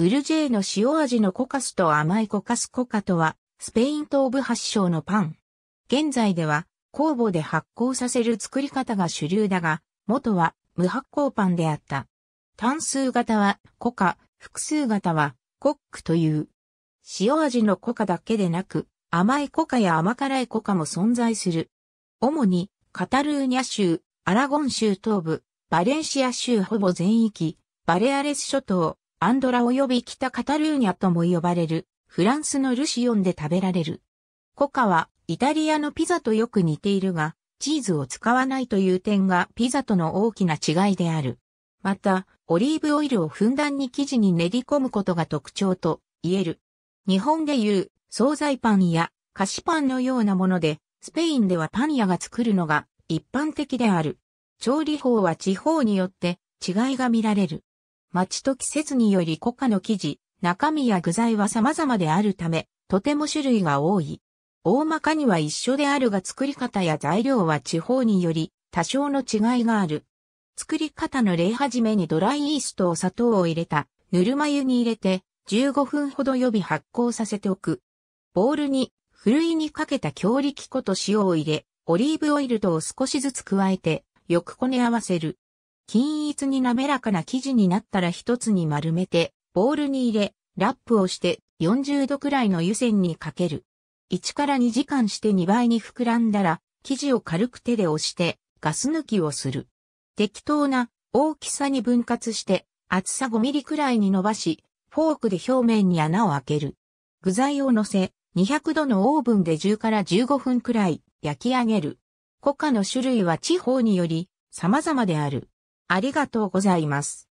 ウルジェーの塩味のコカスと甘いコカスコカとは、スペイン東部発祥のパン。現在では、酵母で発酵させる作り方が主流だが、元は無発酵パンであった。単数型はコカ、複数型はコックという。塩味のコカだけでなく、甘いコカや甘辛いコカも存在する。主に、カタルーニャ州、アラゴン州東部、バレンシア州ほぼ全域、バレアレス諸島、アンドラ及び北カタルーニャとも呼ばれる、フランスのルシオンで食べられる。コカは、イタリアのピザとよく似ているが、チーズを使わないという点がピザとの大きな違いである。また、オリーブオイルをふんだんに生地に練り込むことが特徴と言える。日本でいう、惣菜パンや菓子パンのようなもので、スペインではパン屋が作るのが一般的である。調理法は地方によって違いが見られる。町と季節によりコカの生地、中身や具材は様々であるため、とても種類が多い。大まかには一緒であるが作り方や材料は地方により多少の違いがある。作り方の例はじめにドライイーストを砂糖を入れたぬるま湯に入れて15分ほど予備発酵させておく。ボウルにふるいにかけた強力粉と塩を入れ、オリーブオイルとを少しずつ加えてよくこね合わせる。均一に滑らかな生地になったら一つに丸めて、ボウルに入れ、ラップをして40度くらいの湯煎にかける。1から2時間して2倍に膨らんだら、生地を軽く手で押してガス抜きをする。適当な大きさに分割して厚さ5ミリくらいに伸ばし、フォークで表面に穴を開ける。具材を乗せ、200度のオーブンで10から15分くらい焼き上げる。コカの種類は地方により様々である。ありがとうございます。